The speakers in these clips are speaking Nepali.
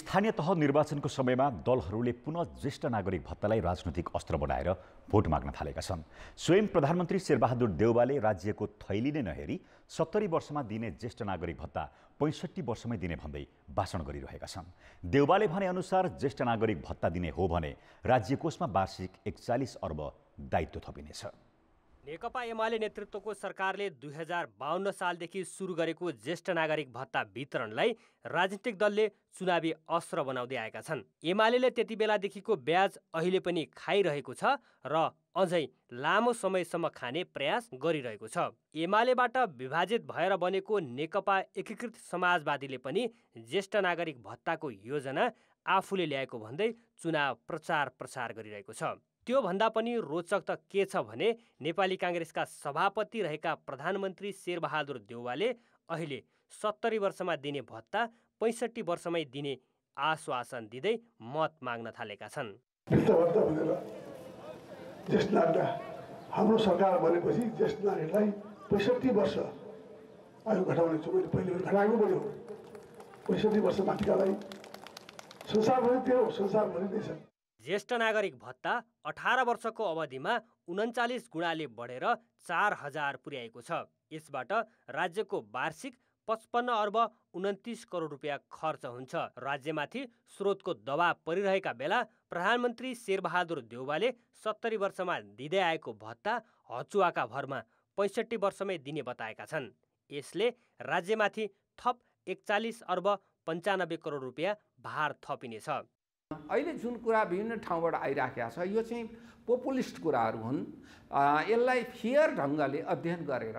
स्थानीय तह निर्वाचनको समयमा दलहरूले पुनः ज्येष्ठ नागरिक भत्तालाई राजनैतिक अस्त्र बनाएर भोट माग्न थालेका छन् स्वयं प्रधानमन्त्री शेरबहादुर देउवाले राज्यको थैली नै नहेरी सत्तरी वर्षमा दिने ज्येष्ठ नागरिक भत्ता पैँसठी वर्षमै दिने भन्दै भाषण गरिरहेका छन् देउवाले भनेअनुसार ज्येष्ठ नागरिक भत्ता दिने हो भने राज्य कोषमा वार्षिक एकचालिस अर्ब दायित्व थपिनेछ नेकपा एमाले नेतृत्वको सरकारले दुई हजार बाहन्न सालदेखि सुरु गरेको ज्येष्ठ नागरिक भत्ता वितरणलाई राजनीतिक दलले चुनावी अस्त्र बनाउँदै आएका छन् एमाले त्यति बेलादेखिको ब्याज अहिले पनि खाइरहेको छ र अझै लामो समयसम्म खाने प्रयास गरिरहेको छ एमालेबाट विभाजित भएर बनेको नेकपा एकीकृत समाजवादीले पनि ज्येष्ठ नागरिक भत्ताको योजना आफूले ल्याएको भन्दै चुनाव प्रचार प्रसार गरिरहेको छ त्योभन्दा पनि रोचक त के छ भने नेपाली काङ्ग्रेसका सभापति रहेका प्रधानमन्त्री शेरबहादुर देउवाले अहिले सत्तरी वर्षमा दिने भत्ता पैँसठी वर्षमै दिने आश्वासन दिँदै मत माग्न थालेका छन् हाम्रो सरकार बनेपछि ज्येष्ठ नारीलाई पैँसठी वर्ष आयु घटाउने छु मैले पहिले पनि घटाएको पनि हो पैँसठी वर्ष माथिकालाई संसारभरि त्यो संसारभरि नै छ ज्येष्ठ नागरिक भत्ता अठार वर्षको अवधिमा उन्चालिस गुणाले बढेर चार हजार पुर्याएको छ यसबाट राज्यको वार्षिक पचपन्न अर्ब उन्तिस करोड रुपियाँ खर्च हुन्छ राज्यमाथि स्रोतको दबाव परिरहेका बेला प्रधानमन्त्री शेरबहादुर देउवाले सत्तरी वर्षमा दिँदै आएको भत्ता हचुवाका भरमा पैँसठी वर्षमै दिने बताएका छन् यसले राज्यमाथि थप एकचालिस अर्ब पन्चानब्बे करोड रुपियाँ भार थपिनेछ अहिले जुन कुरा विभिन्न ठाउँबाट आइराखेको छ यो चाहिँ पोपुलिस्ट कुराहरू हुन् यसलाई फेयर ढङ्गले अध्ययन गरेर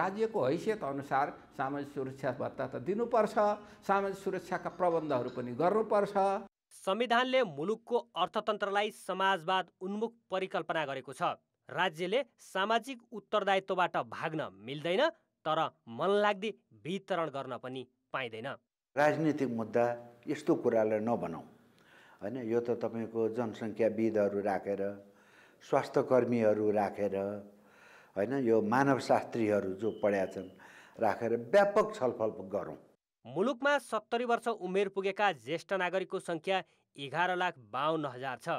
राज्यको हैसियत अनुसार सामाजिक सुरक्षा भत्ता त दिनुपर्छ सामाजिक सुरक्षाका प्रबन्धहरू पनि गर्नुपर्छ संविधानले मुलुकको अर्थतन्त्रलाई समाजवाद उन्मुख परिकल्पना गरेको छ राज्यले सामाजिक उत्तरदायित्वबाट भाग्न मिल्दैन तर मनलाग्दी वितरण गर्न पनि पाइँदैन राजनीतिक मुद्दा यस्तो कुरालाई नबनाऊ होइन यो त तपाईँको जनसङ्ख्याविदहरू राखेर स्वास्थ्यकर्मीहरू राखेर होइन यो मानवशास्त्रीहरू जो पढ्या छन् राखेर व्यापक छलफल गरौँ मुलुकमा सत्तरी वर्ष उमेर पुगेका ज्येष्ठ नागरिकको सङ्ख्या एघार लाख बाहन्न हजार छ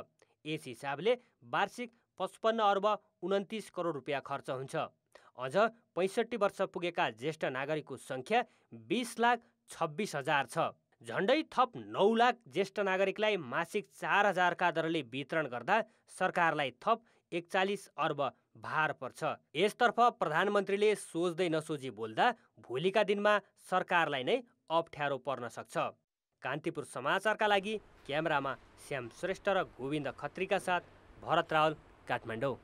यस हिसाबले वार्षिक पचपन्न अर्ब उन्तिस करोड रुपियाँ खर्च हुन्छ अझ पैँसठी वर्ष पुगेका ज्येष्ठ नागरिकको सङ्ख्या बिस लाख छब्बिस हजार छ झन्डै थप नौ लाख ज्येष्ठ नागरिकलाई मासिक चार हजारका दरले वितरण गर्दा सरकारलाई थप एकचालिस अर्ब भार पर्छ यसतर्फ प्रधानमन्त्रीले सोच्दै नसोची बोल्दा भोलिका दिनमा सरकारलाई नै अप्ठ्यारो पर्न सक्छ कान्तिपुर समाचारका लागि क्यामेरामा श्याम श्रेष्ठ र गोविन्द खत्रीका साथ भरत रावल काठमाडौँ